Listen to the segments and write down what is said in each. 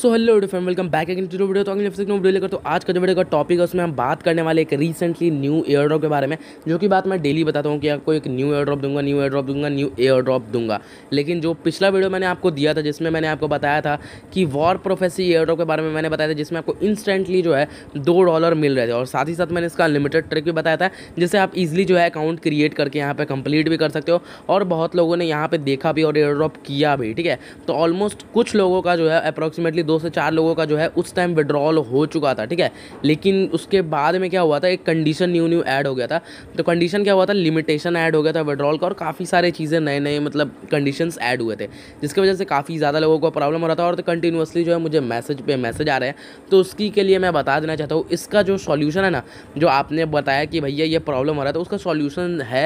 so hello do friend welcome back again to video तो अगले video लेकर तो आज का जो वीडियो का टॉपिक है उसमें हम बात करने वाले एक रिसेंटली न्यू एयर ड्रॉप के बारे में जो कि बात मैं डेली बताता हूँ कि आपको एक न्यू एयर ड्रॉप दूंगा न्यू एयर ड्रॉप दूंगा न्यू एयर ड्रॉप दूंगा लेकिन जो पिछला वीडियो मैंने आपको दिया था जिसमें मैंने आपको बताया था कि वॉर प्रोफेसी एयर ड्रॉप के बारे में मैंने बताया था जिसमें आपको इंस्टेंटली जो है दो डॉलर मिल रहे थे और साथ ही साथ मैंने इसका लिमिटेड ट्रिक भी बताया था जिससे आप इजिली जो है अकाउंट क्रिएट करके यहाँ पर कंप्लीट भी कर सकते हो और बहुत लोगों ने यहाँ पर देखा भी और एयर ड्रॉप किया भी ठीक है तो ऑलमोस्ट कुछ लोगों का जो है अप्रॉक्सीमेटली कि दो से चार लोगों का जो है उस टाइम विड्रॉल हो चुका था ठीक है लेकिन उसके बाद में क्या हुआ था एक कंडीशन न्यू न्यू ऐड हो गया था तो कंडीशन क्या हुआ था लिमिटेशन ऐड हो गया था विड्रॉल का और काफ़ी सारे चीज़ें नए नए मतलब कंडीशन ऐड हुए थे जिसकी वजह से काफ़ी ज़्यादा लोगों को प्रॉब्लम हो रहा था और तो कंटिन्यूसली जो है मुझे मैसेज पे मैसेज आ रहे हैं तो उसकी के लिए मैं बता देना चाहता हूँ इसका जो सॉल्यूशन है ना जो आपने बताया कि भैया ये प्रॉब्लम हो रहा था तो उसका सॉल्यूशन है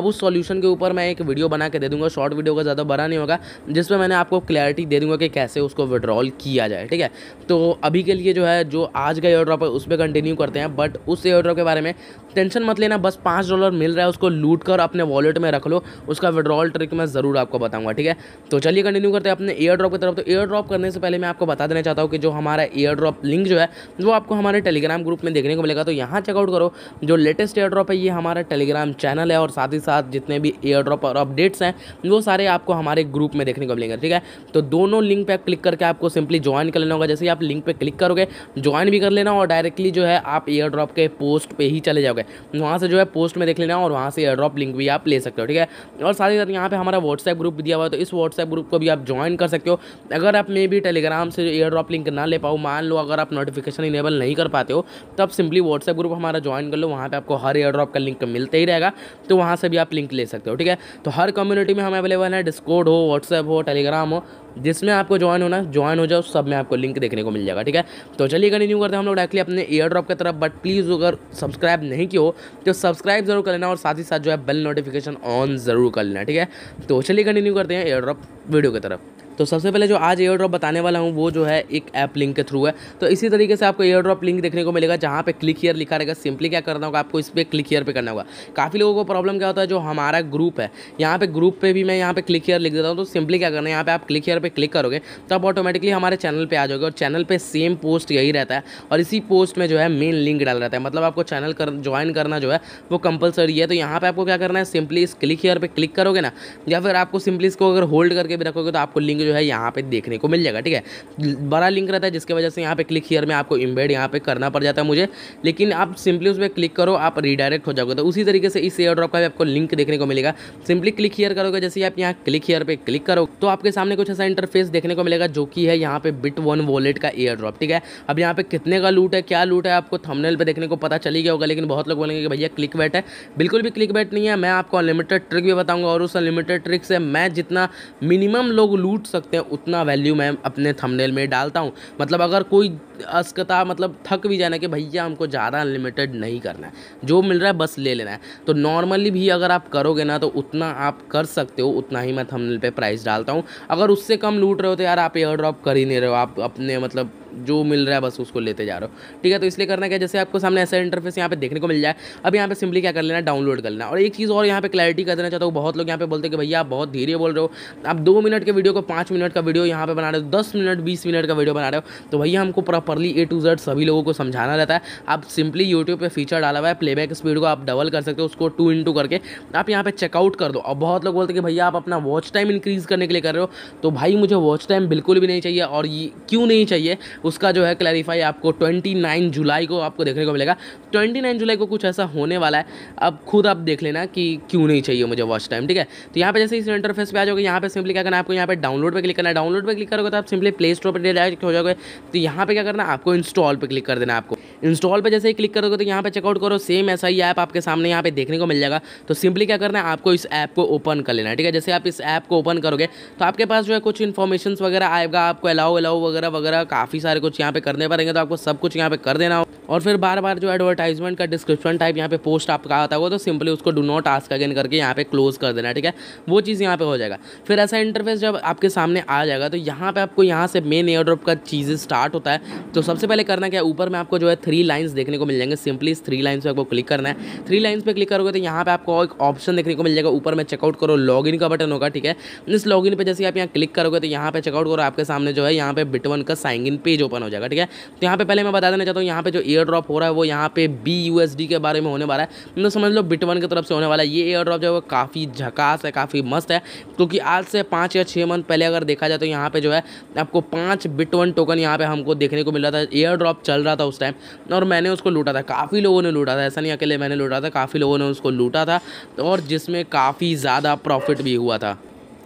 अब उस सॉल्यूशन के ऊपर मैं एक वीडियो बना के दे दूँगा शॉर्ट वीडियो का ज़्यादा बड़ा नहीं होगा जिसमें मैंने आपको क्लैरिटी दे दूँगा कि कैसे उसको विड्रॉल किया किया जाए ठीक है तो अभी के लिए जो है जो आज का एयर ड्रॉप है उस पर कंटिन्यू करते हैं बट उस एयर ड्रॉप के बारे में टेंशन मत लेना बस पाँच डॉलर मिल रहा है उसको लूट कर अपने वॉलेट में रख लो उसका विड्रॉल ट्रिक मैं ज़रूर आपको बताऊंगा ठीक है तो चलिए कंटिन्यू करते हैं अपने एयर ड्रॉप की तरफ तो एयर ड्रॉप करने से पहले मैं आपको बता देना चाहता हूँ कि जो हमारा एयर ड्रॉप लिंक जो है वो आपको हमारे टेलीग्राम ग्रुप में देखने को मिलेगा तो यहाँ चेकआउट करो जो लेटेस्ट एयर ड्रॉप है ये हमारा टेलीग्राम चैनल है और साथ ही साथ जितने भी एयर ड्रॉप और अपडेट्स हैं वो सारे आपको हमारे ग्रुप में देखने को मिलेंगे ठीक है तो दोनों लिंक पर क्लिक करके आपको सिंपली ज्वाइन कर लेना होगा जैसे ही आप लिंक पर क्लिक करोगे ज्वाइन भी कर लेना और डायरेक्टली जो है आप एयर ड्रॉप के पोस्ट पर ही चले जाओगे गए वहाँ से जो है पोस्ट में देख लेना और वहाँ से एयर ड्रॉप लिंक भी आप ले सकते हो ठीक है और साथ ही साथ यहाँ पर हमारा व्हाट्सएप ग्रुप भी दिया हुआ है तो इस व्हाट्सएप ग्रुप को भी आप ज्वाइन कर सकते हो अगर आप मे भी टेलीग्राम से एयर ड्रॉप लिंक ना ले पाओ मान लो अगर आप नोटिफिकेशन इनेबल नहीं कर पाते हो तो आप सिंपली व्हाट्सएप ग्रुप हमारा ज्वाइन कर लो वहाँ पर आपको हर एयर ड्रॉप का लिंक मिलते ही रहेगा तो वहाँ से भी आप लिंक ले सकते हो ठीक है तो हर कम्युनिटी में हम अवेलेबल है डिस्कोड हो व्हाट्सएप हो टेलीग्राम हो जिसमें आपको ज्वाइन होना ज्वाइन हो जाओ सब में आपको लिंक देखने को मिल जाएगा ठीक है तो चलिए कंटिन्यू करते हैं हम लोग डायरेक्टली अपने ईयर ड्रॉप की तरफ बट प्लीज़ अगर सब्सक्राइब नहीं किया हो तो सब्सक्राइब जरूर कर लेना और साथ ही साथ जो है बेल नोटिफिकेशन ऑन ज़रूर कर लेना ठीक है तो चलिए कंटिन्यू करते हैं ईयर ड्रॉप वीडियो की तरफ तो सबसे पहले जो आज एयर ड्रॉप बताने वाला हूँ वो जो है एक ऐप लिंक के थ्रू है तो इसी तरीके से आपको एयर ड्रॉप लिंक देखने को मिलेगा जहाँ पे क्लिक हीयर लिखा रहेगा सिंपली क्या करना होगा आपको इस पर क्लिक हीयर पे करना होगा काफ़ी लोगों को प्रॉब्लम क्या होता है जो हमारा ग्रुप है यहाँ पे ग्रुप पे भी मैं यहाँ पे क्लिक हीयर लिख देता हूँ तो सिंपली क्या करना है यहाँ पे आप क्लिक हीयर पे क्लिक करोगे तो आप ऑटोमेटिकली हमारे चैनल पर आ जाओगे और चैनल पर सेम पोस्ट यही रहता है और इसी पोस्ट में जो है मेन लिंक डाल रहता है मतलब आपको चैनल कर ज्वाइन करना जो है वो कंपलसरी है तो यहाँ पर आपको क्या करना है सिंपली इस क्लिक हीयर पर क्लिक करोगे ना या फिर आपको सिंपली इसको अगर होल्ड करके भी रखोगे तो आपको लिंक जो है यहाँ पे देखने को मिल जाएगा ठीक है बड़ा लिंक रहता है जिसकी वजह से यहाँ पे क्लिक हीयर में आपको इम्बेड यहाँ पे करना पड़ जाता है मुझे लेकिन आप सिंपली उस पर क्लिक करो आप रिडायरेक्ट हो जाओगे तो उसी तरीके से इस एयर ड्रॉप का भी आपको लिंक देखने को मिलेगा सिंपली क्लिक हीयर करोगे जैसे आप यहाँ क्लिक हीयर पर क्लिक करो तो आपके सामने कुछ ऐसा इंटरफेस देखने को मिलेगा जो कि है यहाँ पे बिट वन वॉलेट का एयर ड्रॉप ठीक है अब यहाँ पे कितने का लूट है क्या लूट है आपको थमनेल पर देखने को पता चली गया होगा लेकिन बहुत लोग बोलेंगे कि भैया क्लिक बैट है बिल्कुल भी क्लिक बैट नहीं है मैं आपको अनलिमिटेड ट्रिक भी बताऊंगा और उस अनलिमिटेड ट्रिक से मैं जितना मिनिमम लोग लूट सकते हैं उतना वैल्यू मैं अपने थंबनेल में डालता हूँ मतलब अगर कोई अस्कता मतलब थक भी जाना कि भैया हमको ज़्यादा अनलिमिटेड नहीं करना है जो मिल रहा है बस ले लेना है तो नॉर्मली भी अगर आप करोगे ना तो उतना आप कर सकते हो उतना ही मैं थंबनेल पे प्राइस डालता हूँ अगर उससे कम लूट रहे हो तो यार आप एयर ड्रॉप कर ही नहीं रहे हो आप अपने मतलब जो मिल रहा है बस उसको लेते जा रहे हो ठीक है तो इसलिए करना क्या जैसे आपको सामने ऐसा इंटरफेस यहाँ पे देखने को मिल जाए अब यहाँ पे सिंपली क्या कर लेना डाउनलोड कर लेना और एक चीज़ और यहाँ पे क्लैरिटी कर देना चाहता हूँ बहुत लोग यहाँ पे बोलते हैं कि भैया आप बहुत धीरे बोल रहे हो आप दो मिनट के वीडियो को पाँच मिनट का वीडियो यहाँ पर बना रहे हो दस मिनट बीस मिनट का वीडियो बना रहे हो तो भैया हमको प्रॉपरली ए टू जेड सभी लोगों को समझाना रहता है आप सिंपली यूट्यूब पर फीचर डाला हुआ है प्लेबैक स्पीड को आप डबल कर सकते हो उसको टू इंटू करके आप यहाँ पर चेकआउट कर दो और बहुत लोग बोलते हैं कि भैया आप अपना वॉच टाइम इंक्रीज़ करने के लिए कर रहे हो तो भाई मुझे वॉच टाइम बिल्कुल भी नहीं चाहिए और ये क्यों नहीं चाहिए उसका जो है क्लैरिफाई आपको 29 जुलाई को आपको देखने को मिलेगा 29 जुलाई को कुछ ऐसा होने वाला है अब खुद आप देख लेना कि क्यों नहीं चाहिए मुझे वॉच टाइम ठीक है तो यहाँ पे जैसे इस इंटरफेस पे आ जाओगे यहाँ पे सिंपली क्या करना आपको यहाँ पे डाउनलोड पर क्लिक करना डाउनलोड पर क्लिक करोगे तो आप सिंपली प्ले स्टोर पर डायरेक्ट हो जाओगे तो यहाँ पर क्या करना आपको इंस्टॉल पर क्लिक कर देना आपको इंस्टॉल पर जैसे ही क्लिक करोगे तो यहाँ पे चेकआउट करो सेम ऐसा ही ऐप आपके सामने यहाँ पे देखने को मिल जाएगा तो सिंपली क्या करना है आपको इस ऐप को ओपन कर लेना ठीक है जैसे आप इस ऐप को ओपन करोगे तो आपके पास जो है कुछ इन्फॉर्मेशन वगैरह आएगा आपको अलाउ अलाउ वगैरह वगैरह काफ़ी सारे सारे कुछ यहाँ पे करने पड़ेंगे तो आपको सब कुछ यहाँ पे कर देना हो और फिर बार बार जो एडवर्टाइजमेंट का डिस्क्रिप्शन टाइप यहाँ पे पोस्ट आपका आता होगा तो सिंपली उसको डू नॉट आस्क अगेन करके यहाँ पे क्लोज कर देना ठीक है वो चीज़ यहाँ पे हो जाएगा फिर ऐसा इंटरफेस जब आपके सामने आ जाएगा तो यहाँ पे आपको यहाँ से मेन एयर ड्रॉप का चीज़ स्टार्ट होता है तो सबसे पहले करना क्या है ऊपर में आपको जो है थ्री लाइन्स देखने को मिल जाएंगे सिंपली इस थ्री लाइन्स पर आपको क्लिक करना है थ्री लाइन्स पर क्लिक करोगे तो यहाँ पर आपको एक ऑप्शन देखने को मिल जाएगा ऊपर में चेकआउट करो लॉगिन का बटन होगा ठीक है इस लॉगिन पर जैसे आप यहाँ क्लिक करोगे तो यहाँ पर चेकआउट करो आपके सामने जो है यहाँ पर बिटवन का sign in page page open हो जाएगा ठीक है तो यहाँ पे पहले मैं बता देना चाहता हूँ यहाँ पे जो एयर ड्रॉप हो रहा है वो यहाँ पे बी यूएसडी के बारे में होने वाला है तो समझ लो बिटवन की तरफ से होने वाला है ये एयर ड्रॉप जो है वो काफ़ी झकास है काफ़ी मस्त है क्योंकि आज से पाँच या छः मंथ पहले अगर देखा जाए तो यहाँ पर जो है आपको पाँच बिटवन टोकन यहाँ पर हमको देखने को मिल रहा था एयर ड्रॉप चल रहा था उस टाइम और मैंने उसको लूटा था काफ़ी लोगों ने लूटा था ऐसा नहीं अकेले मैंने लूटा था काफ़ी लोगों ने उसको लूटा था और जिसमें काफ़ी ज़्यादा प्रॉफिट भी हुआ था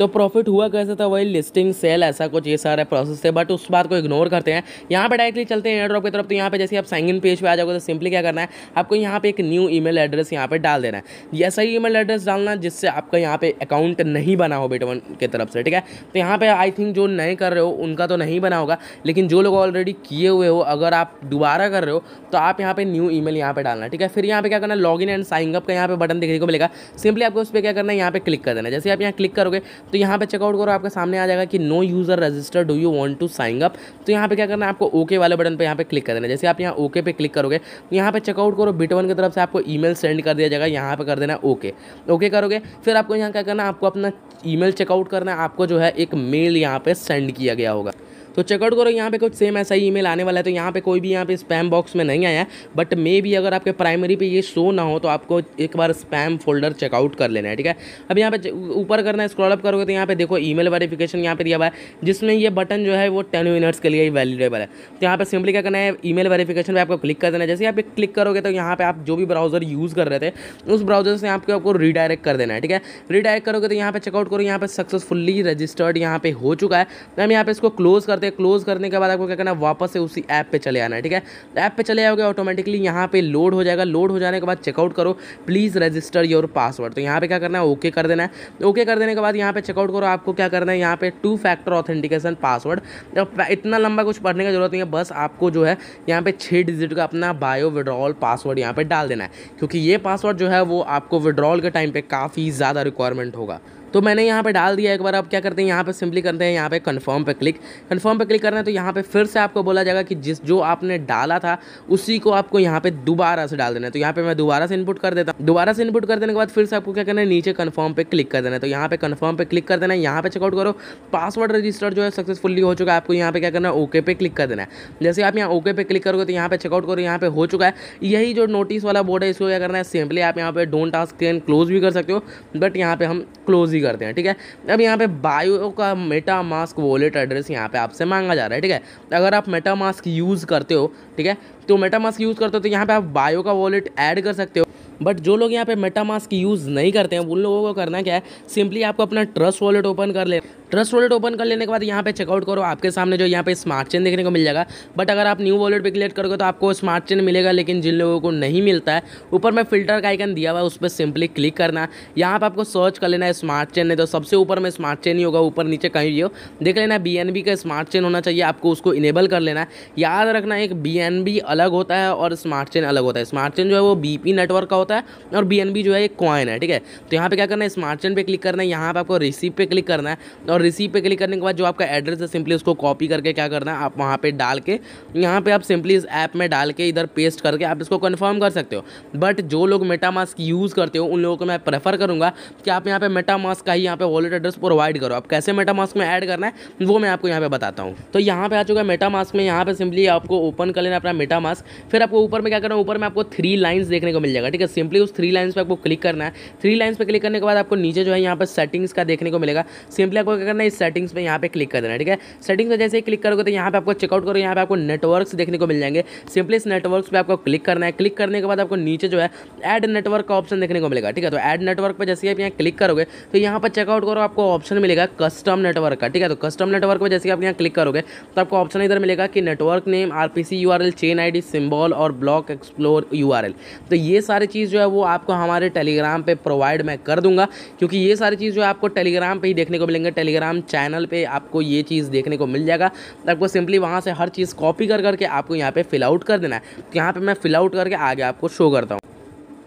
तो प्रॉफिट हुआ कैसे था वही लिस्टिंग सेल ऐसा कुछ ये सारे प्रोसेस थे बट उस बात को इग्नोर करते हैं यहाँ पर डायरेक्टली चलते हैं एयरड्रॉप की तरफ तो यहाँ पर जैसे आप साइन इन पेज पर आ जाओगे तो सिंपली क्या करना है आपको यहाँ पर एक न्यू ईमेल एड्रेस यहाँ पर डाल देना है ऐसा ही ईमेल एड्रेस डालना जिससे आपका यहाँ पर अकाउंट नहीं बना हो बेटवन की तरफ से ठीक है तो यहाँ पर आई थिंक जो नए कर रहे हो उनका तो नहीं बना होगा लेकिन जो लोग ऑलरेडी किए हुए हो अगर आप दोबारा कर रहे हो तो आप यहाँ पे न्यू मेल यहाँ पे डालना ठीक है फिर यहाँ पे क्या करना log in and sign up का यहाँ पे बटन देखने को मिलेगा सिंपली आपको उस पर क्या करना है यहाँ पे क्लिक कर देना जैसे आप यहाँ क्लिक करोगे तो यहाँ पे चेकआउट करो आपके सामने आ जाएगा कि no user register do you want to sign up तो यहाँ पे क्या करना है आपको ओके वाले बटन पे यहाँ पे क्लिक कर देना जैसे आप यहाँ ओके पे क्लिक करोगे तो यहाँ पे चेकआउट करो बिटवन की तरफ से आपको ई सेंड कर दिया जाएगा यहाँ पर कर देना ओके ओके करोगे फिर आपको यहाँ क्या करना है आपको अपना ई चेकआउट करना है आपको जो है एक मेल यहाँ पर सेंड किया गया होगा तो चेकआउट करो यहाँ पे कुछ सेम ऐसा ही ईमेल आने वाला है तो यहाँ पे कोई भी यहाँ पे स्पैम बॉक्स में नहीं आया बट मे भी अगर आपके प्राइमरी पे ये शो ना हो तो आपको एक बार स्पैम फोल्डर चेकआउट कर लेना है ठीक है अब यहाँ पे ऊपर करना है स्क्रॉलअप करोगे तो यहाँ पे देखो ई मेल वेरीफिकेशन यहाँ पर दिया हुआ है जिसमें यह बटन जो है वो टेन मिनट्स के लिए वैल्यूएबल वैलिडेबल है तो यहाँ पर सिंपली क्या करना है ई मेल वेरीफिकेशन पर आपको क्लिक कर देना है जैसे यहाँ पे क्लिक करोगे तो यहाँ पर आप जो भी ब्राउजर यूज़ कर रहे थे उस ब्राउजर से आपको आपको रिडायरेक्ट कर देना है ठीक है रिडायरेक्ट करोगे तो यहाँ पर चेकआउट करो यहाँ पर सक्सेसफुली रजिस्टर्ड यहाँ पे हो चुका है हम यहाँ पे इसको क्लोज कर करते हैं क्लोज़ करने के बाद आपको क्या करना है वापस से उसी ऐप पे चले आना है ठीक है ऐप तो पे चले आओगे ऑटोमेटिकली यहाँ पे लोड हो जाएगा लोड हो जाने के बाद चेकआउट करो प्लीज़ रजिस्टर योर पासवर्ड तो यहाँ पे क्या करना है ओके कर देना है ओके कर देने के बाद यहाँ पे चेकआउट करो आपको क्या करना है यहाँ पे टू फैक्टर ऑथेंटिकेशन पासवर्ड इतना लंबा कुछ पढ़ने की जरूरत नहीं है बस आपको जो है यहाँ पे छः डिजिट का अपना बायो विड्रॉल पासवर्ड यहाँ पर डाल देना है क्योंकि ये पासवर्ड जो है वो आपको विड्रॉल के टाइम पर काफ़ी ज़्यादा रिक्वायरमेंट होगा तो मैंने यहाँ पे डाल दिया एक बार अब क्या करते हैं यहाँ पे सिंपली करते हैं यहाँ पे कंफर्म पे क्लिक कंफर्म पे क्लिक करना है तो यहाँ पे फिर से आपको बोला जाएगा कि जिस जो आपने डाला था उसी को आपको यहाँ पे दोबारा से डाल देना है तो यहाँ पे मैं दोबारा से इनपुट कर देता हूँ दोबारा से इनपुट कर देने के बाद फिर से आपको क्या करना है नीचे कन्फर्म पे क्लिक कर देना है तो यहाँ पे कन्फर्म पे क्लिक कर देना है यहाँ पे चेकआउट करो पासवर्ड रजिस्टर जो है सक्सेसफुली हो चुका है आपको यहाँ पे क्या करना है ओके पे क्लिक कर देना है जैसे आप यहाँ ओके पे क्लिक करोगे तो यहाँ पे चेकआउट करो यहाँ पे हो चुका है यही जो नोटिस वाला बोर्ड है इसको क्या करना है सिंपली आप यहाँ पे डोंट टास्क क्लोज भी कर सकते हो बट यहाँ पे हम क्लोज ही करते हैं ठीक है अब यहाँ पे बायो का मेटा मास्क वॉलेट एड्रेस यहाँ पे आपसे मांगा जा रहा है ठीक है अगर आप मेटा मास्क यूज़ करते हो ठीक है तो मेटा मास्क यूज़ करते हो तो यहाँ पे आप बायो का वॉलेट ऐड कर सकते हो बट जो लोग यहाँ पे मेटामास्क यूज़ नहीं करते हैं उन लोगों को करना क्या है सिंपली आपको अपना ट्रस्ट वॉलेट ओपन कर ले ट्रस्ट वॉलेट ओपन कर लेने के बाद यहाँ पे चेकआउट करो आपके सामने जो यहाँ पे स्मार्ट चेन देखने को मिल जाएगा बट अगर आप न्यू वॉलेट पे क्लेक्ट करोगे तो आपको स्मार्ट चेन मिलेगा लेकिन जिन लोगों को नहीं मिलता है ऊपर में फिल्टर का आइकन दिया हुआ है उस पर सिंपली क्लिक करना यहाँ पर आपको सर्च कर लेना है स्मार्ट चेन नहीं तो सबसे ऊपर में स्मार्ट चेन ही होगा ऊपर नीचे कहीं भी हो देख लेना बी एन बी का स्मार्ट चेन होना चाहिए आपको उसको इनेबल कर लेना है याद रखना एक बी एन बी अलग होता है और स्मार्ट चेन अलग होता है स्मार्ट चेन जो है वो बी पी नेटवर्क का होता है और बी जो है एक कॉइन है ठीक है तो यहाँ पे क्या करना है स्मार्ट चेन पे क्लिक करना है यहाँ पे आपको रिसीव पे क्लिक करना है और रिसीव पे क्लिक करने के बाद जो आपका एड्रेस है सिंपली उसको कॉपी करके क्या करना है आप वहाँ पे डाल के यहाँ पे आप सिंपली इस ऐप में डाल के इधर पेस्ट करके आप इसको कन्फर्म कर सकते हो बट जो लोग मेटा मास्क यूज़ करते हो उन लोगों को मैं प्रेफर करूँगा कि आप यहाँ पर मेटा मास्क का ही यहाँ पर वॉलेट एड्रेस प्रोवाइड करो आप कैसे मेटा मास्क में ऐड करना है वो मैं आपको यहाँ पर बताता हूँ तो यहाँ पर आ चुका है मेटा मास्क में यहाँ पर सिंपली आपको ओपन कर लेना अपना मेटा मास्क फिर आपको ऊपर में क्या करना ऊपर में आपको थ्री लाइन्स देखने को मिल जाएगा ठीक है सिंपली उस थ्री लाइन्स पर आपको क्लिक करना है थ्री लाइन्स पर क्लिक करने के बाद आपको नीचे जो है यहाँ पर सेटिंग्स का देखने को मिलेगा सिंपली आपको क्या करना है इस सेटिंग्स पर यहाँ पर क्लिक कर देना ठीक है सेटिंग्स पर जैसे ही क्लिक करोगे तो यहाँ पर आपको चेकआउट करो यहाँ पर आपको नेटवर्क देखने को मिल जाएंगे सिंपली इस नेटवर्क पर आपको क्लिक करना है क्लिक करने के बाद आपको नीचे जो है एड नेटवर्क का ऑप्शन देखने को मिलेगा ठीक है तो एड नेटवर्क पर जैसे आप यहाँ क्लिक करोगे तो यहाँ पर चेकआउट करो आपको ऑप्शन मिलेगा कस्टम नेटवर्क का ठीक है तो कस्टम नेटवर्क पर जैसे आप यहाँ क्लिक करोगे तो आपको ऑप्शन इधर मिलेगा कि network name R P C U R L chain I D symbol और block explorer U R L तो ये सारी चीज़ चीज़ जो है वो आपको हमारे टेलीग्राम पे प्रोवाइड मैं कर दूंगा क्योंकि ये सारी चीज़ जो है आपको टेलीग्राम पे ही देखने को मिलेंगे टेलीग्राम चैनल पे आपको ये चीज़ देखने को मिल जाएगा आपको सिंपली वहाँ से हर चीज़ कॉपी कर करके आपको यहाँ पर फिलआउट कर देना है तो यहाँ पर मैं फिलआउट करके आगे आपको शो करता हूँ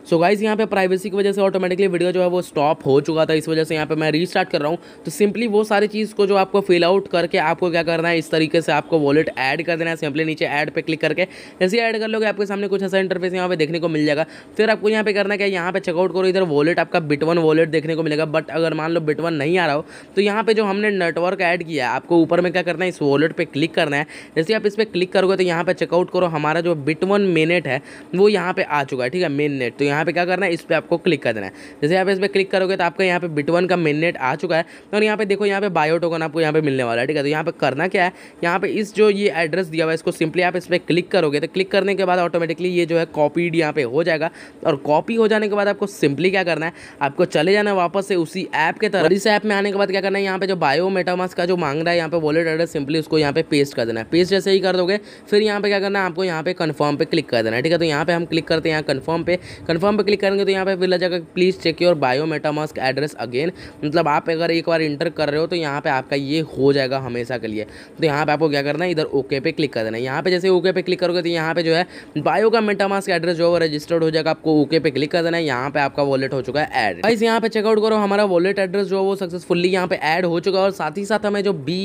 सो गाइज़ यहाँ पे प्राइवेसी की वजह से ऑटोमेटिकली वीडियो जो है वो स्टॉप हो चुका था इस वजह से यहाँ पे मैं रीस्टार्ट कर रहा हूँ तो सिंपली वो सारी चीज़ को जो आपको फिल आउट करके आपको क्या करना है इस तरीके से आपको वॉलेट ऐड कर देना है सिंपली नीचे ऐड पे क्लिक करके जैसे ऐड कर लोगे आपके सामने कुछ ऐसा इंटरफेस यहाँ पे देखने को मिल जाएगा फिर आपको यहाँ पे करना क्या यहाँ पे चेकआउट करो इधर वॉलेट आपका बिटवन वॉलेट देखने को मिलेगा बट अगर मान लो बिटवन नहीं आ रहा हो तो यहाँ पे जो हमने नेटवर्क ऐड किया है आपको ऊपर में क्या करना है इस वॉलेट पर क्लिक करना है जैसे आप इस पर क्लिक करोगे तो यहाँ पर चेकआउट करो हमारा जो बिटवन मेनेट है वो यहाँ पर आ चुका है ठीक है मेन नेट तो यहाँ पे क्या करना है इस पर आपको क्लिक कर देना है जैसे आप इस पर क्लिक करोगे तो आपका यहाँ पे बिटवन का मेननेट आ चुका है और यहाँ पे देखो यहाँ पे बायो टोकन आपको यहाँ पे मिलने वाला है ठीक है तो यहाँ पे करना क्या है यहाँ पे इस जो ये एड्रेस दिया हुआ है इसको सिंपली आप इस पर क्लिक करोगे तो क्लिक करने के बाद ऑटोमेटिकली ये जो है कॉपीड यहाँ पे हो जाएगा और कॉपी हो जाने के बाद आपको सिंपली क्या करना है आपको चले जाना है वापस से उसी ऐप के तरफ इस ऐप में आने के बाद क्या करना है यहाँ पे जो बायो मेटामास का जो मांग रहा है यहाँ पे वॉलेट एड्रेस सिंपली उसको यहाँ पे पेस्ट कर देना है पेस्ट जैसे ही कर दोगे फिर यहाँ पे क्या करना है आपको यहाँ पे कन्फर्म पे क्लिक कर देना है ठीक है तो यहाँ पे हम क्लिक करते हैं यहाँ कन्फर्म पे कन्फर्म कन्फर्म पे क्लिक करेंगे तो यहाँ पे विला जाएगा please check your bio MetaMask address again मतलब आप अगर एक बार इंटर कर रहे हो तो यहाँ पर आपका ये हो जाएगा हमेशा के लिए तो यहाँ पर आपको क्या करना है इधर ओके पे क्लिक कर देना है यहाँ पर जैसे ओके पे क्लिक करोगे तो यहाँ पर जो है बायो का मेटामास्क एड्रेस जो है रजिस्टर्ड हो जाएगा आपको ओके पे क्लिक कर देना है यहाँ पे आपका वॉलेट हो चुका है एड गाइस यहाँ पे चेकआउट करो हमारा वॉलेट एड्रेस जो है वो सक्सेसफुली यहाँ पे एड हो चुका है और साथ ही साथ हमें जो बी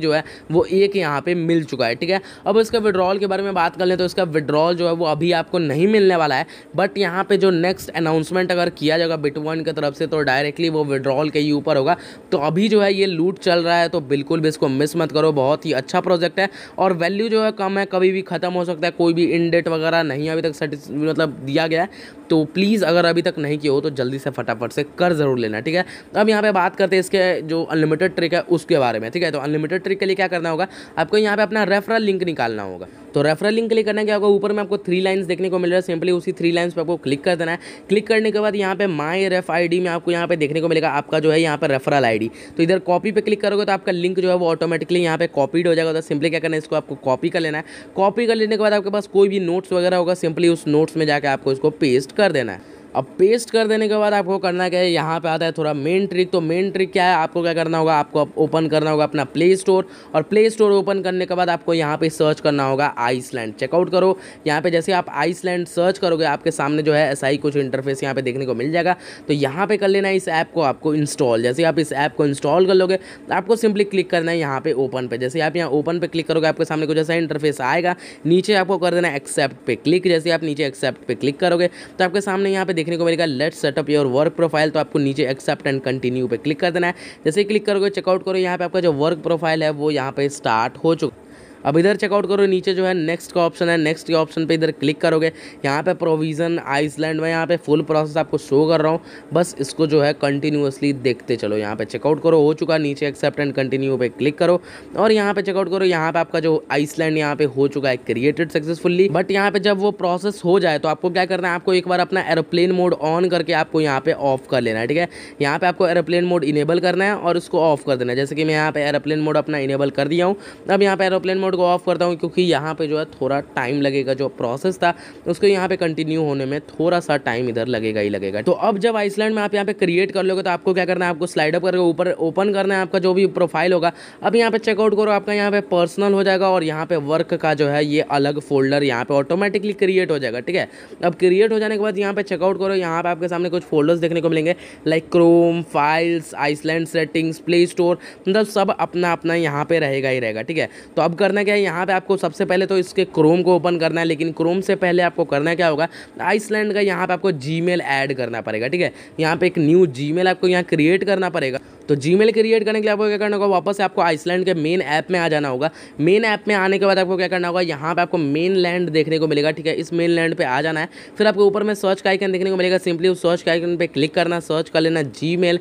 जो है वो एक यहाँ पे मिल चुका है ठीक है अब इसका विड्रॉल के बारे में बात कर लें तो इसका विड्रॉल जो है वो अभी आपको नहीं मिलने वाला है बट यहाँ पे जो नेक्स्ट अनाउंसमेंट अगर किया जाएगा बिटकॉइन की तरफ से तो डायरेक्टली वो विड्रॉल के ही ऊपर होगा तो अभी जो है ये लूट चल रहा है तो बिल्कुल भी इसको मिस मत करो बहुत ही अच्छा प्रोजेक्ट है और वैल्यू जो है कम है कभी भी ख़त्म हो सकता है कोई भी इन डेट वगैरह नहीं अभी तक मतलब दिया गया है तो प्लीज़ अगर अभी तक नहीं किया हो तो जल्दी से फटाफट से कर ज़रूर लेना ठीक है अब यहाँ पे बात करते हैं इसके जो अनलिमिटेड ट्रिक है उसके बारे में ठीक है तो अनलिमिटेड ट्रिक के लिए क्या करना होगा आपको यहाँ पे अपना रेफरल लिंक निकालना होगा तो रेफरल लिंक क्लिक करना क्या होगा ऊपर में आपको थ्री लाइन्स देखने को मिल रहा है सिंपली उसी थ्री लाइन्स पर आपको क्लिक कर देना है क्लिक करने के बाद यहाँ पे माई रेफ आई में आपको यहाँ पे देखने को मिलेगा आपका जो है यहाँ पर रेफरल आई तो इधर कॉपी पे क्लिक करोगे तो आपका लिंक जो है वो ऑटोमेटिकली यहाँ पे कॉपीड हो जाएगा तो सिंपली क्या करना है इसको आपको कॉपी कर लेना है कॉपी कर लेने के बाद आपके पास कोई भी नोट्स वगैरह होगा सिंपली उस नोट्स में जाकर आपको इसको पेस्ट कर देना है अब पेस्ट कर देने के बाद आपको करना क्या है यहाँ पे आता है थोड़ा मेन ट्रिक तो मेन ट्रिक क्या है आपको क्या करना होगा आपको ओपन करना होगा अपना प्ले स्टोर और प्ले स्टोर ओपन करने के बाद आपको यहाँ पे सर्च करना होगा आइसलैंड चेकआउट करो यहाँ पे जैसे आप आइसलैंड सर्च करोगे आपके सामने जो है ऐसा ही कुछ इंटरफेस यहाँ पे देखने को मिल जाएगा तो यहाँ पे कर लेना है इस ऐप को आपको इंस्टॉल जैसे आप इस ऐप को इंस्टॉल कर लोगे तो आपको सिंपली क्लिक करना है यहाँ पे ओपन पे जैसे आप यहाँ ओपन पे क्लिक करोगे आपके सामने कुछ ऐसा इंटरफेस आएगा नीचे आपको कर देना एक्सेप्ट पे क्लिक जैसे आप नीचे एक्सेप्ट पे क्लिक करोगे तो आपके सामने यहाँ पे देखने को मिलेगा let set up your work profile तो आपको नीचे एक्सेप्ट एंड कंटिन्यू पे क्लिक कर देना है जैसे क्लिक करोगे चेकआउट करो यहाँ पे आपका जो वर्क प्रोफाइल है वो यहाँ पे स्टार्ट हो चुका अब इधर चेकआउट करो नीचे जो है नेक्स्ट का ऑप्शन है नेक्स्ट के ऑप्शन पे इधर क्लिक करोगे यहाँ पे प्रोविज़न आइसलैंड में यहाँ पे फुल प्रोसेस आपको शो कर रहा हूँ बस इसको जो है कंटिन्यूसली देखते चलो यहाँ पे चेकआउट करो हो चुका नीचे एक्सेप्ट एंड कंटिन्यू पे क्लिक करो और यहाँ पे चेकआउट करो यहाँ पे आपका जो आइसलैंड यहाँ पे हो चुका है क्रिएटेड सक्सेसफुली बट यहाँ पे जब वो प्रोसेस हो जाए तो आपको क्या करना है आपको एक बार अपना एरोप्लेन मोड ऑन करके आपको यहाँ पे ऑफ कर लेना है ठीक है यहाँ पे आपको एरोप्लेन मोड इनेबल करना है और उसको ऑफ कर देना है जैसे कि मैं यहाँ पे एरोप्लेन मोड अपना इनेबल कर दिया हूँ अब यहाँ पे एरोप्लेन मोड को ऑफ करता हूँ क्योंकि यहाँ पे जो है थोड़ा टाइम लगेगा जो प्रोसेस था उसको यहाँ पे कंटिन्यू होने में थोड़ा सा टाइम इधर लगेगा ही लगेगा तो अब जब आइसलैंड में आप यहाँ पे क्रिएट कर लोगे तो आपको क्या करना है आपको स्लाइडअप करके ऊपर ओपन करना है आपका जो भी प्रोफाइल होगा अब यहाँ पे चेकआउट करो आपका यहाँ पे पर्सनल हो जाएगा और यहाँ पे वर्क का जो है ये अलग फोल्डर यहाँ पे ऑटोमेटिकली क्रिएट हो जाएगा ठीक है अब क्रिएट हो जाने के बाद यहाँ पे चेकआउट करो यहाँ पे आपके सामने कुछ फोल्डर्स देखने को मिलेंगे like Chrome files Island settings Play Store मतलब सब अपना अपना यहाँ पे रहेगा ही रहेगा ठीक है तो अब करना करना क्या है यहाँ पे आपको सबसे पहले तो इसके क्रोम को ओपन करना है लेकिन क्रोम से पहले आपको करना क्या होगा आइसलैंड का यहाँ पे आपको जी ऐड करना पड़ेगा ठीक है यहाँ पे एक न्यू जी आपको यहाँ क्रिएट करना पड़ेगा तो जीमेल क्रिएट करने के लिए आपको क्या करना होगा वापस आपको आइसलैंड के मेन ऐप में आ जाना होगा मेन ऐप में आने के बाद आपको क्या करना होगा यहाँ पर आपको मेन लैंड देखने को मिलेगा ठीक है इस मेन लैंड पर आ जाना है फिर आपको ऊपर में सर्च का आइकन देखने को मिलेगा सिंपली उस सर्च का आइकन पर क्लिक करना सर्च कर लेना जी मेल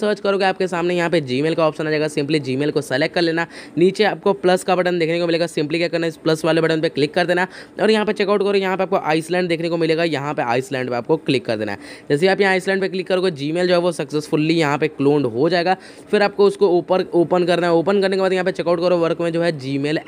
सर्च करोगे आपके सामने यहाँ पर जी का ऑप्शन आ जाएगा सिंपली जी को सेलेक्ट कर लेना नीचे आपको प्लस का बटन देखने को मिलेगा सिंपली क्या करना इस प्लस वाले बटन पर क्लिक कर देना और यहाँ पर चेकआउट करो यहाँ पर आपको आइसलैंड देखने को मिलेगा यहाँ पर आइसलैंड पर आपको क्लिक कर देना है जैसे आप यहाँ आइसलैंड पर क्लिक करोगे जी जो है वो सक्सेसफुली यहाँ पर क्लोन्ड हो हो जाएगा फिर आपको उसको ऊपर ओपन करना है ओपन करने के बाद यहाँ पे चेकआउट करो वर्क में जो है जी मेल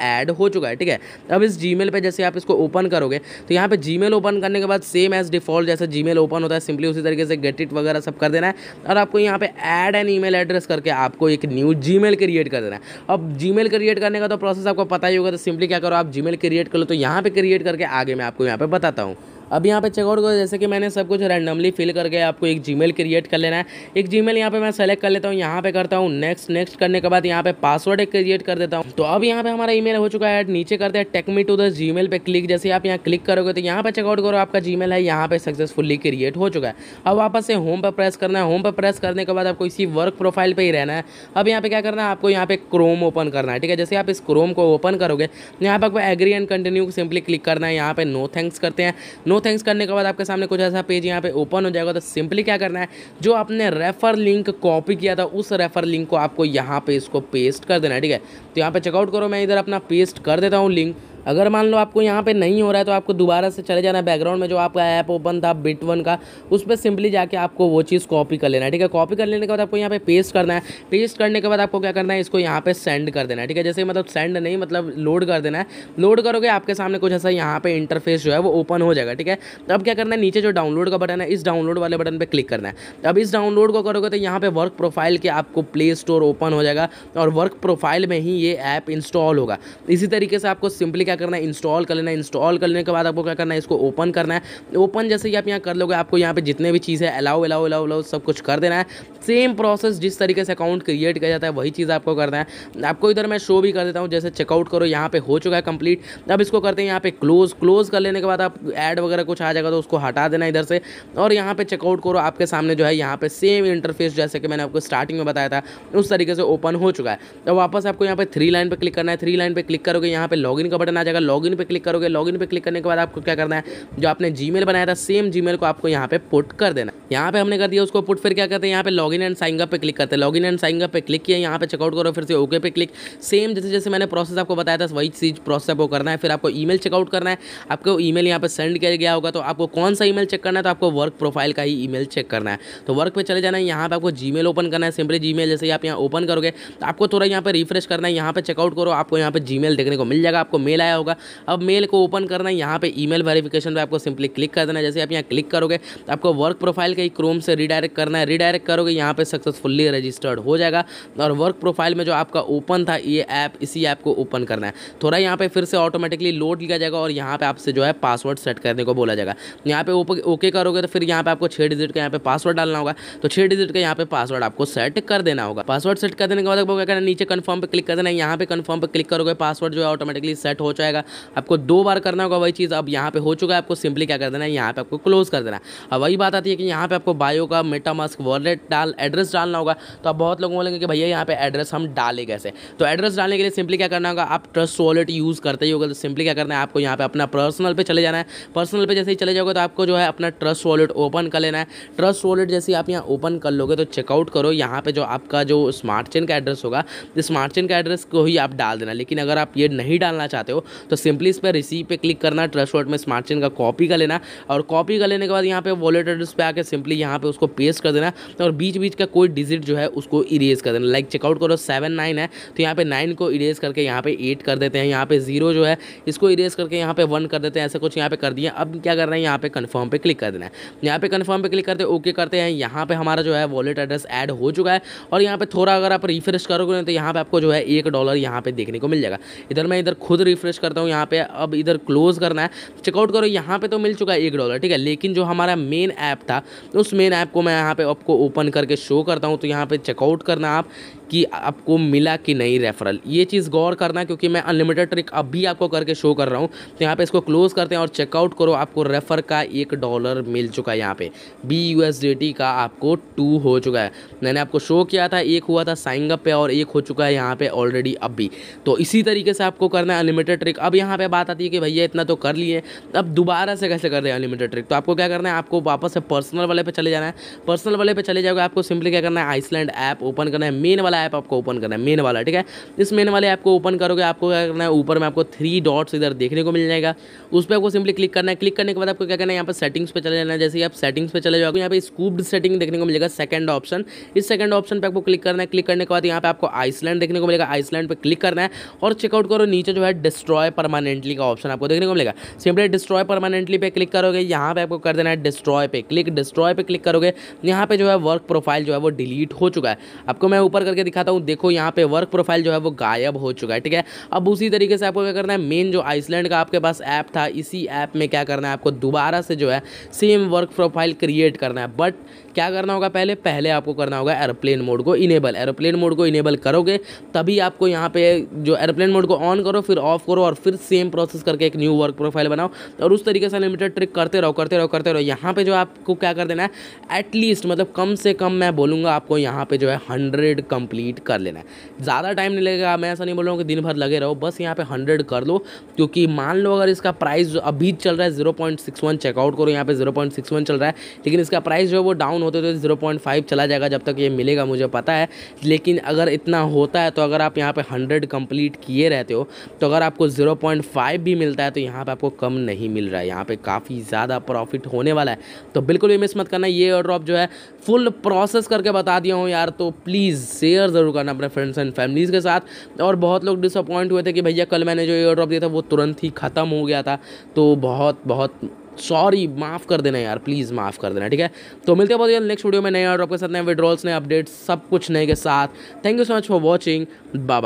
हो चुका है ठीक है अब इस जी मेल जैसे आप इसको ओपन करोगे तो यहाँ पर जी ओपन करने के बाद सेम एज डिफॉल्ट जैसे जी ओपन होता है सिंपली उसी तरीके से गेट इट वगैरह सब कर देना है और आपको यहाँ पे एड एन ई एड्रेस करके आपको एक न्यू जी क्रिएट कर देना है अब जी क्रिएट करने का तो प्रोसेस आपको पता ही होगा तो सिंपली क्या करो आप जी क्रिएट कर लो तो यहाँ पर क्रिएट करके आगे मैं आपको यहाँ पर बताता हूँ अब यहाँ पे चेकआउट करो जैसे कि मैंने सब कुछ रैंडमली फिल करके आपको एक जीमेल क्रिएट कर लेना है एक जीमेल यहाँ पे मैं सेलेक्ट कर लेता हूँ यहाँ पे करता हूँ नेक्स्ट नेक्स्ट करने के बाद यहाँ पे पासवर्ड एक क्रिएट कर देता हूँ तो अब यहाँ पे हमारा ईमेल हो चुका है नीचे करते हैं take me to the Gmail click जैसे आप यहाँ क्लिक करोगे तो यहाँ पर चेकआउट करो आपका जी है यहाँ पर सक्सेसफुली क्रिएट हो चुका है अब वापस से होम पर प्रेस करना है होम पर प्रेस करने के बाद आपको इसी वर्क प्रोफाइल पर ही रहना है अब यहाँ पे क्या करना है आपको यहाँ पे क्रोम ओपन करना है ठीक है जैसे आप इस क्रोम को ओपन करोगे यहाँ पर आपको agree and continue simply click करना है यहाँ पर नो थैंक्स करते हैं नो नो थैंक्स करने के बाद आपके सामने कुछ ऐसा पेज यहाँ पे ओपन हो जाएगा तो सिंपली क्या करना है जो आपने रेफर लिंक कॉपी किया था उस रेफर लिंक को आपको यहाँ पे इसको पेस्ट कर देना है ठीक है तो यहाँ पे चेकआउट करो मैं इधर अपना पेस्ट कर देता हूँ लिंक अगर मान लो आपको यहाँ पे नहीं हो रहा है तो आपको दोबारा से चले जाना है बैकग्राउंड में जो आपका ऐप ओपन था बिट वन का उस पर सिंपली जाके आपको वो चीज़ कॉपी कर लेना है ठीक है कॉपी कर लेने के बाद आपको यहाँ पे पेस्ट करना है पेस्ट करने के बाद आपको क्या करना है इसको यहाँ पे सेंड कर देना है ठीक है जैसे मतलब सेंड नहीं मतलब लोड कर देना है लोड करोगे आपके सामने कुछ ऐसा यहाँ पर इंटरफेस जो है वो ओपन हो जाएगा ठीक है तो अब क्या करना है नीचे जो डाउनलोड का बटन है इस डाउनलोड वाले बटन पर क्लिक करना है अब इस डाउनलोड को करोगे तो यहाँ पर वर्क प्रोफाइल के आपको प्ले स्टोर ओपन हो जाएगा और वर्क प्रोफाइल में ही ये ऐप इंस्टॉल होगा इसी तरीके से आपको सिंपली क्या क्या करना है इंस्टॉल कर लेना इंस्टॉल करने के बाद आपको क्या करना है इसको ओपन करना है ओपन जैसे ही आप यहाँ कर लोगे आपको यहाँ पे जितने भी चीज़ है अलाउ अलाउ अलाउ अलाउ सब कुछ कर देना है सेम प्रोसेस जिस तरीके से अकाउंट क्रिएट किया जाता है वही चीज़ आपको करना है आपको इधर मैं शो भी कर देता हूँ जैसे चेकआउट करो यहाँ पे हो चुका है कंप्लीट अब इसको करते हैं यहाँ पे क्लोज क्लोज कर लेने के बाद आप ऐड वगैरह कुछ आ जाएगा तो उसको हटा देना इधर से और यहाँ पे चेकआउट करो आपके सामने जो है यहाँ पे सेम इंटरफेस जैसे कि मैंने आपको स्टार्टिंग में बताया था उस तरीके से ओपन हो चुका है तो वापस आपको यहाँ पे थ्री लाइन पर क्लिक करना है थ्री लाइन पर क्लिक करोगे यहाँ पे लॉग का बटन आ जाएगा लॉग पे क्लिक करोगे लॉग पे क्लिक करने के बाद आपको क्या करना है जो आपने जीमेल बनाया था सेम जी को आपको यहाँ पे पुट कर देना यहाँ पे हमने कर दिया उसको पुट फिर क्या करते हैं यहाँ पे इन एंड साइन पे क्लिक करते हैं इन एंड साइन पे क्लिक किया यहाँ पे चेकआउट करो फिर से ओके पे क्लिक सेम जैसे जैसे मैंने प्रोसेस आपको बताया था वही चीज प्रोसेस आपको करना है फिर आपको ईमेल चेकआउट करना है आपको ईमेल यहाँ पे सेंड किया गया होगा तो आपको कौन सा ईमेल चेक करना है तो आपको वर्क प्रोफाइल का ही ईमेल चेक करना है तो वर्क पे चले जाना है यहाँ पे आपको जीमेल ओपन करना है सिंपली जीमेल जैसे ही आप यहाँ ओपन करोगे तो आपको थोड़ा यहाँ पे रिफ्रेश करना है यहाँ पे चेकआउट करो आपको यहाँ पे जीमेल देखने को मिल जाएगा आपको मेल आया आया होगा अब मेल को ओपन करना है यहाँ पे ईमेल वेरिफिकेशन पे आपको सिंपली क्लिक कर देना है जैसे आप यहाँ क्लिक करोगे तो आपको वर्क प्रोफाइल का ही क्रोम से रिडायरेक्ट करना है रिडायरेक्ट करोगे यहाँ पे सक्सेसफुली रजिस्टर्ड हो जाएगा और वर्क प्रोफाइल में जो आपका ओपन था ये ऐप इसी ऐप को ओपन करना है थोड़ा यहाँ पे फिर से ऑटोमेटिकली लोड लिया जाएगा और यहाँ पे आपसे जो है पासवर्ड सेट करने को बोला जाएगा यहाँ पे ओके करोगे तो फिर यहाँ पे आपको छः डिजिट का यहाँ पे पासवर्ड डालना होगा तो छः डिजिट का यहाँ पे पासवर्ड आपको सेट कर देना होगा पासवर्ड सेट कर देने के बाद आपको क्या करना नीचे कन्फर्म पर क्लिक कर देना है यहाँ पे कन्फर्म पर क्लिक करोगे पासवर्ड जो है ऑटोमेटिकली सेट हो जाएगा आपको दो बार करना होगा वही चीज़ अब यहाँ पे हो चुका है आपको सिंपली क्या कर देना है यहाँ पे आपको क्लोज कर देना है अब वही बात आती है कि यहाँ पे आपको बायो का मेटामास्क वॉलेट डाल एड्रेस डालना होगा तो आप बहुत लोगों बोलेंगे कि भैया यहाँ पे एड्रेस हम डाले कैसे तो एड्रेस डालने के लिए सिंपली क्या करना होगा आप ट्रस्ट वॉलेट यूज़ करते ही होगा तो सिंपली क्या करना है आपको यहाँ पर अपना पर्सनल पर चले जाना है पर्सनल पर जैसे ही चले जाओगे तो आपको जो है अपना ट्रस्ट वॉलेट ओपन कर लेना है ट्रस्ट वॉलेट जैसे आप यहाँ ओपन कर लोगे तो चेकआउट करो यहाँ पे जो आपका जो स्मार्ट चेन का एड्रेस होगा स्मार्ट चेन का एड्रेस को ही आप डाल देना लेकिन अगर आप ये नहीं डालना चाहते हो तो सिंपली इस पर रिसीव पे क्लिक करना ट्रस्ट में स्मार्ट चेन का कॉपी कर लेना और कॉपी कर लेने के बाद यहाँ पे वॉलेट एड्रेस पे आकर सिंपली यहाँ पे उसको पेस्ट कर देना और बीच बीच का कोई डिजिट जो है उसको इरेज कर देना लाइक चेकआउट करो सेवन नाइन है तो यहाँ पे नाइन को इरेज करके यहाँ पे एट कर देते हैं यहाँ पे जीरो जो है इसको इरेज करके यहाँ पे वन कर देते हैं ऐसा कुछ यहाँ पे कर दिया अब क्या करना है यहाँ पे कन्फर्म पर क्लिक कर देना है यहाँ पे कन्फर्म पर क्लिक करते ओके करते हैं यहाँ पर हमारा जो है वॉलेट एड्रेस एड हो चुका है और यहाँ पर थोड़ा अगर आप रिफ्रेश करोगे तो यहाँ पर आपको जो है एक डॉलर यहाँ पे देखने को मिल जाएगा इधर मैं इधर खुद रिफ्रेश रिक्वेस्ट करता हूँ यहाँ पे अब इधर क्लोज करना है चेकआउट करो यहाँ पे तो मिल चुका है एक डॉलर ठीक है लेकिन जो हमारा मेन ऐप था उस मेन ऐप को मैं यहाँ पे आपको ओपन करके शो करता हूँ तो यहाँ पे चेकआउट करना आप कि आपको मिला कि नहीं रेफरल ये चीज़ गौर करना क्योंकि मैं अनलिमिटेड ट्रिक अभी आपको करके शो कर रहा हूँ तो यहाँ पे इसको क्लोज़ करते हैं और चेकआउट करो आपको रेफ़र का एक डॉलर मिल चुका है यहाँ पे बी यू का आपको टू हो चुका है मैंने आपको शो किया था एक हुआ था साइंगअप पे और एक हो चुका है यहाँ पर ऑलरेडी अब भी तो इसी तरीके से आपको करना है अनलिमिटेड ट्रिक अब यहाँ पर बात आती है कि भैया इतना तो कर लिए अब दोबारा से कैसे कर रहे हैं अनलिमिटेड ट्रिक तो आपको क्या करना है आपको वापस से पर्सनल वाले पर चले जाना है पर्सनल वाले पर चले जाओगे आपको सिंपली क्या करना है आइसलैंड ऐप ओपन करना है मेन वाला वाला ऐप आपको ओपन करना है मेन वाला ठीक है इस मेन वाले ऐप को ओपन करोगे आपको क्या करना है ऊपर में आपको थ्री डॉट्स इधर देखने को मिल जाएगा उस पर आपको सिंपली क्लिक करना है क्लिक करने के बाद आपको क्या करना है यहाँ पर सेटिंग्स पर चले जाना है जैसे आप सेटिंग्स पर चले जाओगे यहाँ पर स्कूप्ड सेटिंग देखने को मिलेगा सेकंड ऑप्शन इस सेकंड ऑप्शन पर आपको क्लिक करना है क्लिक करने के बाद यहाँ पर आपको आइसलैंड देखने को मिलेगा आइसलैंड पर क्लिक करना है और चेकआउट करो नीचे जो है डिस्ट्रॉय परमानेंटली का ऑप्शन आपको देखने को मिलेगा सिंपली डिस्ट्रॉय परमानेंटली पे क्लिक करोगे यहाँ पे आपको कर देना है डिस्ट्रॉय पे क्लिक डिस्ट्रॉय पे क्लिक करोगे यहाँ पे जो है वर्क प्रोफाइल जो है वो डिलीट हो चुका है आपको मैं ऊपर करके दिखाता हूँ देखो यहाँ पे वर्क प्रोफाइल जो है वो गायब हो चुका है ठीक है अब उसी तरीके से आपको क्या करना है मेन जो आइसलैंड का आपके पास ऐप था इसी ऐप में क्या करना है आपको दोबारा से जो है सेम वर्क प्रोफाइल क्रिएट करना है बट क्या करना होगा पहले पहले आपको करना होगा एरोप्लेन मोड को इनेबल एरोप्लेन मोड को इनेबल करोगे तभी आपको यहाँ पे जो एरोप्लेन मोड को ऑन करो फिर ऑफ करो और फिर सेम प्रोसेस करके एक न्यू वर्क प्रोफाइल बनाओ और उस तरीके से लिमिटेड ट्रिक करते रहो करते रहो करते रहो यहाँ पे जो आपको क्या कर देना है एटलीस्ट मतलब कम से कम मैं बोलूँगा आपको यहाँ पे जो है हंड्रेड कंप्लीट कंप्लीट कर लेना है ज़्यादा टाइम नहीं लगेगा मैं ऐसा नहीं बोल रहा हूँ कि दिन भर लगे रहो बस यहाँ पे हंड्रेड कर लो क्योंकि मान लो अगर इसका प्राइस अभी चल रहा है zero point six one checkout करो यहाँ पे जीरो पॉइंट सिक्स वन चल रहा है लेकिन इसका प्राइस जो है वो डाउन होते तो जीरो पॉइंट फाइव चला जाएगा जब तक ये मिलेगा मुझे पता है लेकिन अगर इतना होता है तो अगर आप यहाँ पर हंड्रेड कम्प्लीट किए रहते हो तो अगर आपको जीरो पॉइंट फाइव भी मिलता है तो यहाँ पर आपको कम नहीं मिल रहा है यहाँ पर काफ़ी ज़्यादा प्रॉफिट होने वाला है तो बिल्कुल भी मिस मत करना ये ड्रॉप जो है फुल प्रोसेस करके बता दिया हूँ यार तो प्लीज़ शेयर शेयर ज़रूर करना अपने फ्रेंड्स एंड फैमिलीज़ के साथ और बहुत लोग डिसअपॉइंट हुए थे कि भैया कल मैंने जो एयर ड्रॉप दिया था वो तुरंत ही ख़त्म हो गया था तो बहुत बहुत सॉरी माफ़ कर देना यार प्लीज़ माफ़ कर देना ठीक है तो मिलते हैं बहुत जल्द नेक्स्ट वीडियो में नए ड्रॉप के साथ नए विड्रॉल्स नए अपडेट्स सब कुछ नए के साथ thank you so much for watching bye